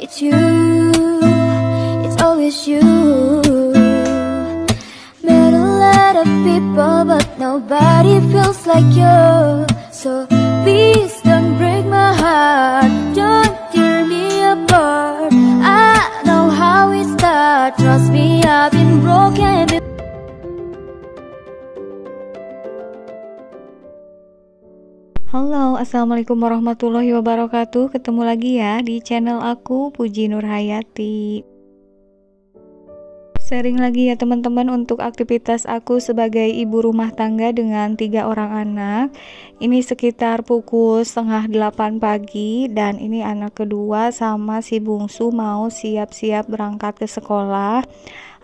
It's you, it's always you Met a lot of people but nobody feels like you So please don't break my heart Don't tear me apart I know how it starts. Trust me I've been broken Halo, Assalamualaikum warahmatullahi wabarakatuh Ketemu lagi ya di channel aku Puji Nur Hayati Sharing lagi ya teman-teman untuk aktivitas aku sebagai ibu rumah tangga dengan tiga orang anak Ini sekitar pukul setengah delapan pagi Dan ini anak kedua sama si bungsu mau siap-siap berangkat ke sekolah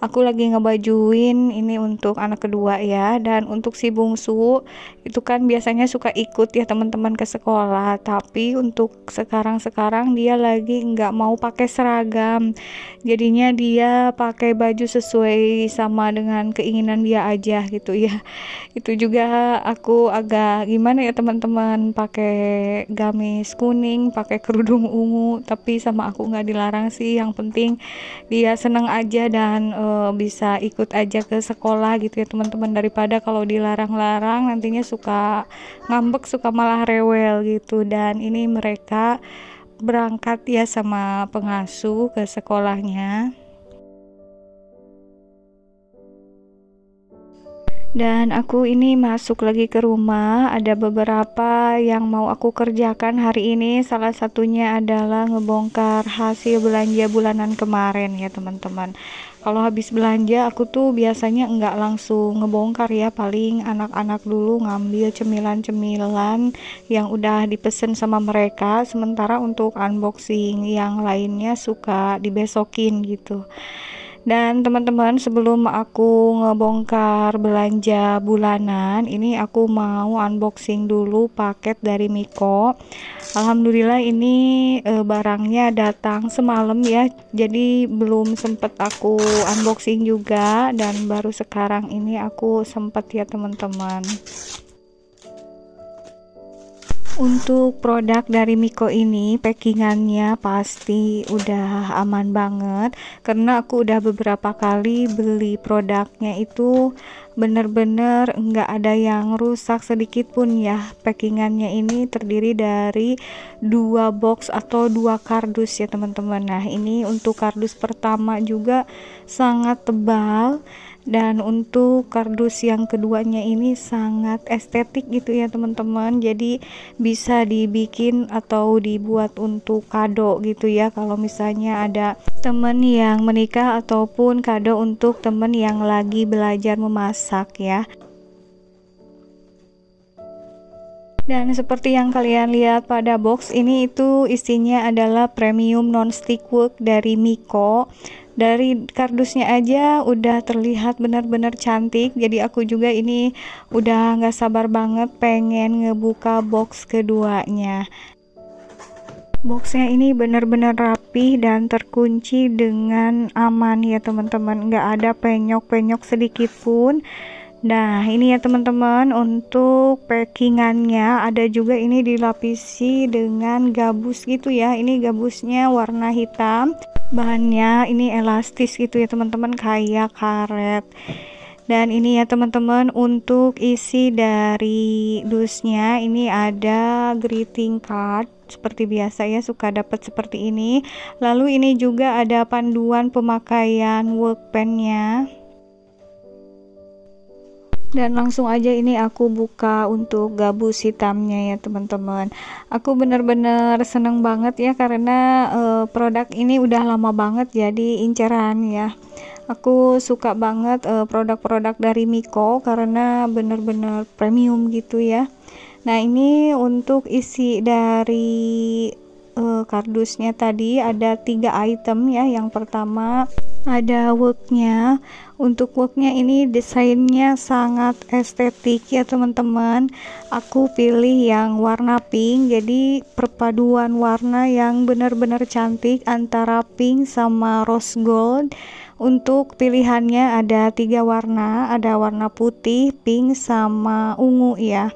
aku lagi ngebajuin ini untuk anak kedua ya dan untuk si bungsu itu kan biasanya suka ikut ya teman-teman ke sekolah tapi untuk sekarang-sekarang dia lagi nggak mau pakai seragam jadinya dia pakai baju sesuai sama dengan keinginan dia aja gitu ya itu juga aku agak gimana ya teman-teman pakai gamis kuning pakai kerudung ungu tapi sama aku nggak dilarang sih yang penting dia seneng aja dan uh, Eh, bisa ikut aja ke sekolah gitu ya teman-teman daripada kalau dilarang-larang nantinya suka ngambek suka malah rewel gitu dan ini mereka berangkat ya sama pengasuh ke sekolahnya dan aku ini masuk lagi ke rumah ada beberapa yang mau aku kerjakan hari ini salah satunya adalah ngebongkar hasil belanja bulanan kemarin ya teman-teman kalau habis belanja aku tuh biasanya nggak langsung ngebongkar ya paling anak-anak dulu ngambil cemilan-cemilan yang udah dipesen sama mereka sementara untuk unboxing yang lainnya suka dibesokin gitu dan teman-teman sebelum aku ngebongkar belanja bulanan, ini aku mau unboxing dulu paket dari Miko. Alhamdulillah ini e, barangnya datang semalam ya. Jadi belum sempet aku unboxing juga dan baru sekarang ini aku sempet ya teman-teman. Untuk produk dari Miko ini packingannya pasti udah aman banget karena aku udah beberapa kali beli produknya itu bener-bener nggak ada yang rusak sedikit pun ya packingannya ini terdiri dari dua box atau dua kardus ya teman-teman nah ini untuk kardus pertama juga sangat tebal dan untuk kardus yang keduanya ini sangat estetik gitu ya teman-teman jadi bisa dibikin atau dibuat untuk kado gitu ya kalau misalnya ada temen yang menikah ataupun kado untuk temen yang lagi belajar memasak ya Dan seperti yang kalian lihat pada box ini itu isinya adalah premium non-stick work dari Miko dari kardusnya aja udah terlihat benar-benar cantik jadi aku juga ini udah nggak sabar banget pengen ngebuka box keduanya boxnya ini benar-benar rapi dan terkunci dengan aman ya teman-teman nggak ada penyok-penyok sedikit pun Nah, ini ya teman-teman untuk packingannya ada juga ini dilapisi dengan gabus gitu ya. Ini gabusnya warna hitam. Bahannya ini elastis gitu ya teman-teman kayak karet. Dan ini ya teman-teman untuk isi dari dusnya ini ada greeting card seperti biasa ya suka dapat seperti ini. Lalu ini juga ada panduan pemakaian workpennya dan langsung aja ini aku buka untuk gabus hitamnya ya teman-teman aku bener-bener seneng banget ya karena uh, produk ini udah lama banget jadi inceran ya aku suka banget eh, produk-produk uh, dari Miko karena bener-bener premium gitu ya nah ini untuk isi dari uh, kardusnya tadi ada tiga item ya yang pertama ada worknya untuk worknya ini desainnya sangat estetik ya teman-teman aku pilih yang warna pink jadi perpaduan warna yang benar-benar cantik antara pink sama rose gold untuk pilihannya ada tiga warna ada warna putih pink sama ungu ya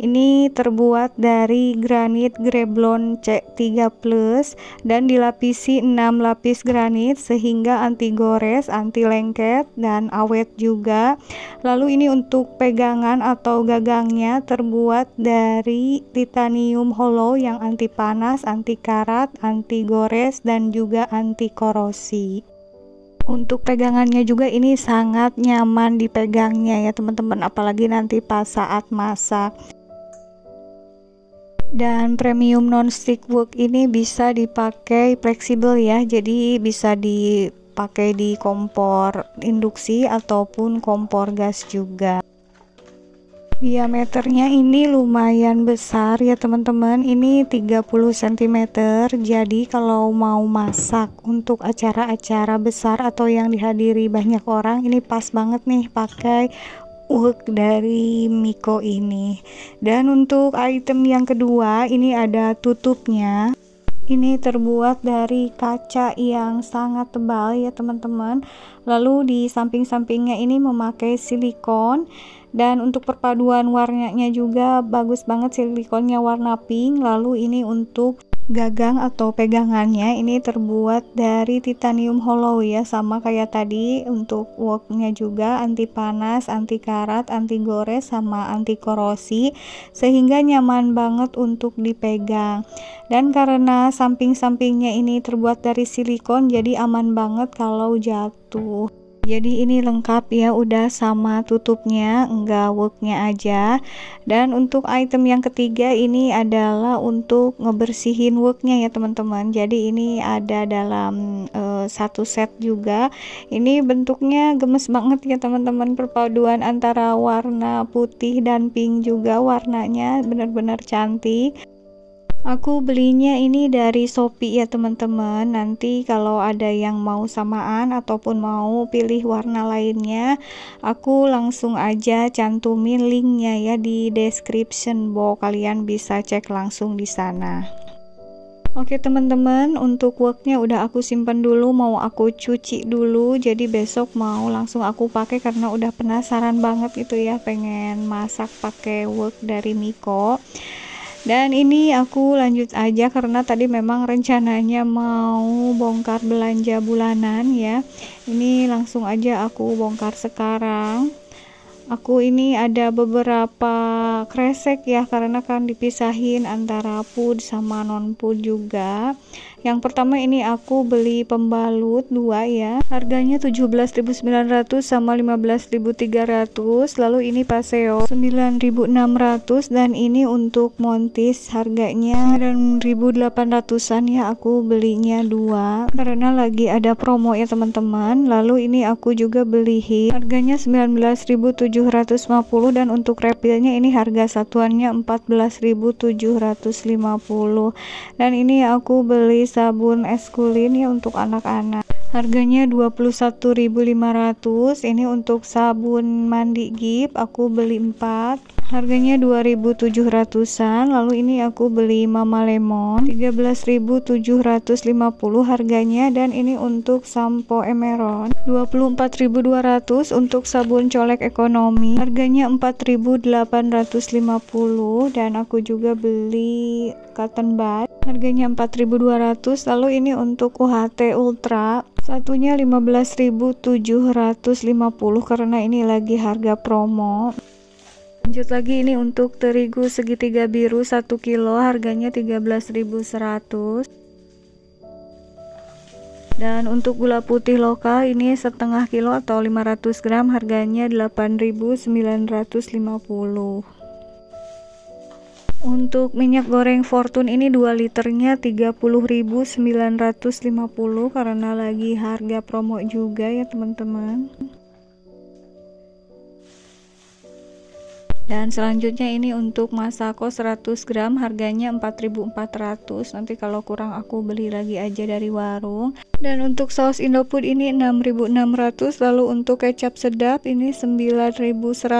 ini terbuat dari granit Greblon C3 Plus dan dilapisi 6 lapis granit sehingga anti gores, anti lengket dan awet juga. Lalu ini untuk pegangan atau gagangnya terbuat dari titanium hollow yang anti panas, anti karat, anti gores dan juga anti korosi untuk pegangannya juga ini sangat nyaman dipegangnya ya teman-teman apalagi nanti pas saat masak dan premium non-stick wok ini bisa dipakai fleksibel ya jadi bisa dipakai di kompor induksi ataupun kompor gas juga diameternya ini lumayan besar ya teman-teman ini 30 cm jadi kalau mau masak untuk acara-acara besar atau yang dihadiri banyak orang ini pas banget nih pakai work dari Miko ini dan untuk item yang kedua ini ada tutupnya ini terbuat dari kaca yang sangat tebal ya teman-teman lalu di samping-sampingnya ini memakai silikon dan untuk perpaduan warnanya juga bagus banget silikonnya warna pink lalu ini untuk gagang atau pegangannya ini terbuat dari titanium hollow ya sama kayak tadi untuk woknya juga anti panas, anti karat, anti gores sama anti korosi sehingga nyaman banget untuk dipegang dan karena samping-sampingnya ini terbuat dari silikon jadi aman banget kalau jatuh jadi ini lengkap ya udah sama tutupnya enggak worknya aja dan untuk item yang ketiga ini adalah untuk ngebersihin worknya ya teman-teman jadi ini ada dalam uh, satu set juga ini bentuknya gemes banget ya teman-teman perpaduan antara warna putih dan pink juga warnanya benar-benar cantik Aku belinya ini dari Shopee ya teman-teman. Nanti kalau ada yang mau samaan ataupun mau pilih warna lainnya, aku langsung aja cantumin linknya ya di description box. Kalian bisa cek langsung di sana. Oke teman-teman, untuk worknya udah aku simpen dulu, mau aku cuci dulu, jadi besok mau langsung aku pakai karena udah penasaran banget gitu ya, pengen masak pakai work dari Miko dan ini aku lanjut aja karena tadi memang rencananya mau bongkar belanja bulanan ya ini langsung aja aku bongkar sekarang aku ini ada beberapa kresek ya karena kan dipisahin antara food sama non food juga yang pertama ini aku beli pembalut dua ya. Harganya 17.900 sama 15.300. Lalu ini paseo 9.600 dan ini untuk montis harganya 9.800-an ya aku belinya dua karena lagi ada promo ya teman-teman. Lalu ini aku juga beli hit. Harganya 19.750 dan untuk reptilnya ini harga satuannya 14.750. Dan ini aku beli sabun eskulin ya untuk anak-anak Harganya 21.500. Ini untuk sabun mandi Gip. aku beli 4. Harganya 2.700-an. Lalu ini aku beli Mama Lemon 13.750 harganya dan ini untuk sampo Emeron 24.200 untuk sabun colek ekonomi. Harganya 4.850 dan aku juga beli cotton bud harganya 4200 lalu ini untuk UHT Ultra Satunya 15.750 karena ini lagi harga promo. Lanjut lagi ini untuk terigu segitiga biru 1 kilo harganya 13.100. Dan untuk gula putih lokal ini setengah kilo atau 500 gram harganya 8.950. Untuk minyak goreng Fortune ini 2 liternya 30.950 karena lagi harga promo juga ya teman-teman. dan selanjutnya ini untuk masako 100 gram harganya 4400 nanti kalau kurang aku beli lagi aja dari warung dan untuk saus indofood ini 6600 lalu untuk kecap sedap ini 9100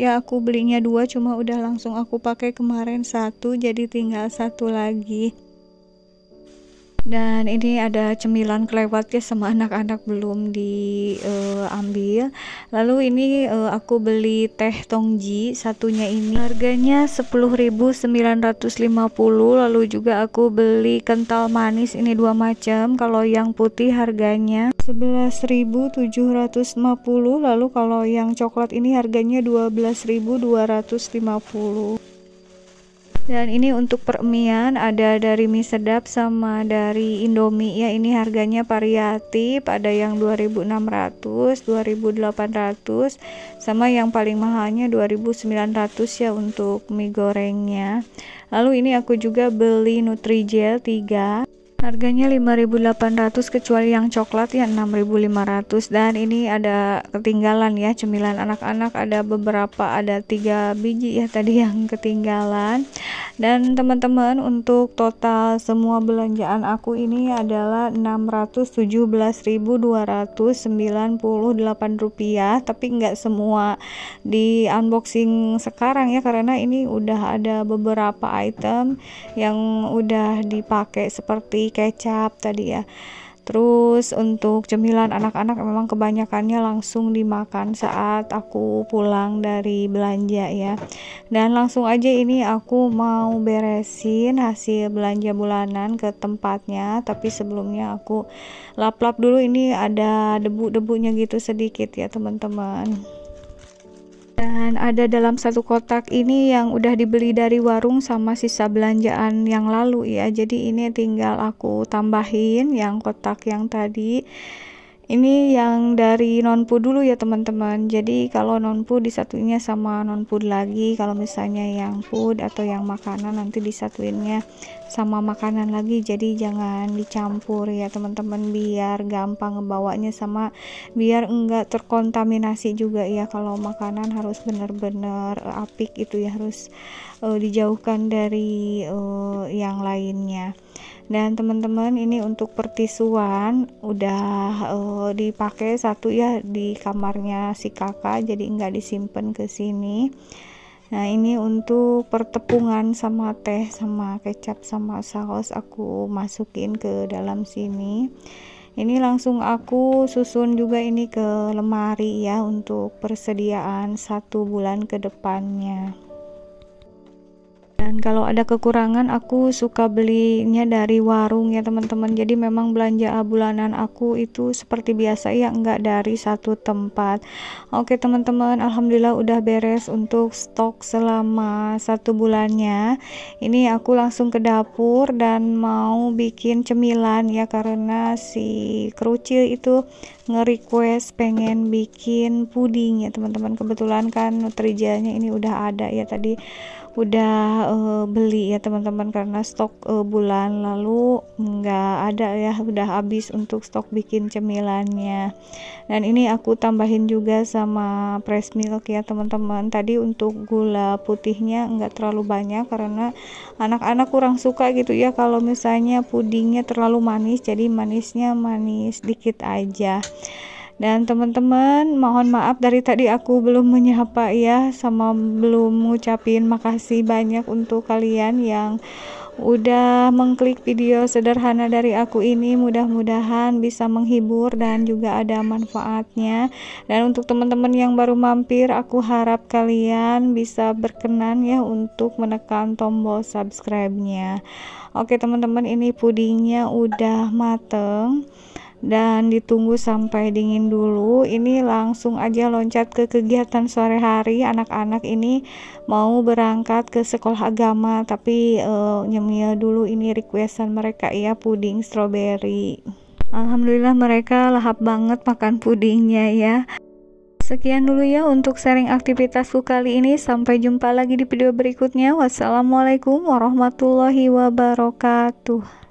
ya aku belinya dua cuma udah langsung aku pakai kemarin satu jadi tinggal satu lagi dan ini ada cemilan kelewat ya sama anak-anak belum diambil uh, lalu ini uh, aku beli teh tongji satunya ini harganya 10.950 lalu juga aku beli kental manis ini dua macam kalau yang putih harganya 11.750 lalu kalau yang coklat ini harganya 12.250 dan ini untuk peremian ada dari mie sedap sama dari indomie ya ini harganya variatif ada yang 2600 2800 sama yang paling mahalnya 2900 ya untuk mie gorengnya lalu ini aku juga beli nutrijel 3 Harganya 5.800 kecuali yang coklat ya 6.500 dan ini ada ketinggalan ya cemilan anak-anak ada beberapa ada tiga biji ya tadi yang ketinggalan. Dan teman-teman untuk total semua belanjaan aku ini adalah 617.298 rupiah tapi nggak semua di unboxing sekarang ya karena ini udah ada beberapa item yang udah dipakai seperti kecap tadi ya Terus untuk cemilan anak-anak memang kebanyakannya langsung dimakan saat aku pulang dari belanja ya. Dan langsung aja ini aku mau beresin hasil belanja bulanan ke tempatnya, tapi sebelumnya aku lap-lap dulu ini ada debu-debunya gitu sedikit ya, teman-teman. Dan ada dalam satu kotak ini yang udah dibeli dari warung sama sisa belanjaan yang lalu ya. Jadi ini tinggal aku tambahin yang kotak yang tadi. Ini yang dari nonpu dulu ya teman-teman. Jadi kalau nonpu disatuinnya sama nonpu lagi, kalau misalnya yang food atau yang makanan nanti disatuinnya sama makanan lagi. Jadi jangan dicampur ya teman-teman biar gampang ngebawanya sama biar enggak terkontaminasi juga ya kalau makanan harus bener benar apik itu ya harus uh, dijauhkan dari uh, yang lainnya dan teman-teman ini untuk pertisuan udah uh, dipakai satu ya di kamarnya si kakak jadi nggak disimpan ke sini nah ini untuk pertepungan sama teh sama kecap sama saus aku masukin ke dalam sini ini langsung aku susun juga ini ke lemari ya untuk persediaan satu bulan ke depannya dan kalau ada kekurangan aku suka belinya dari warung ya teman-teman jadi memang belanja bulanan aku itu seperti biasa ya enggak dari satu tempat oke teman-teman alhamdulillah udah beres untuk stok selama satu bulannya ini aku langsung ke dapur dan mau bikin cemilan ya karena si kerucil itu nge-request pengen bikin puding ya teman-teman kebetulan kan nutrijanya ini udah ada ya tadi udah uh, beli ya teman-teman karena stok uh, bulan lalu nggak ada ya udah habis untuk stok bikin cemilannya dan ini aku tambahin juga sama fresh milk ya teman-teman tadi untuk gula putihnya nggak terlalu banyak karena anak-anak kurang suka gitu ya kalau misalnya pudingnya terlalu manis jadi manisnya manis dikit aja dan teman-teman, mohon maaf dari tadi aku belum menyapa ya sama belum ngucapin makasih banyak untuk kalian yang udah mengklik video sederhana dari aku ini. Mudah-mudahan bisa menghibur dan juga ada manfaatnya. Dan untuk teman-teman yang baru mampir, aku harap kalian bisa berkenan ya untuk menekan tombol subscribe-nya. Oke, teman-teman, ini pudingnya udah mateng dan ditunggu sampai dingin dulu. Ini langsung aja loncat ke kegiatan sore hari. Anak-anak ini mau berangkat ke sekolah agama, tapi uh, nyemil dulu ini requestan mereka ya puding stroberi. Alhamdulillah mereka lahap banget makan pudingnya ya. Sekian dulu ya untuk sharing aktivitasku kali ini. Sampai jumpa lagi di video berikutnya. Wassalamualaikum warahmatullahi wabarakatuh.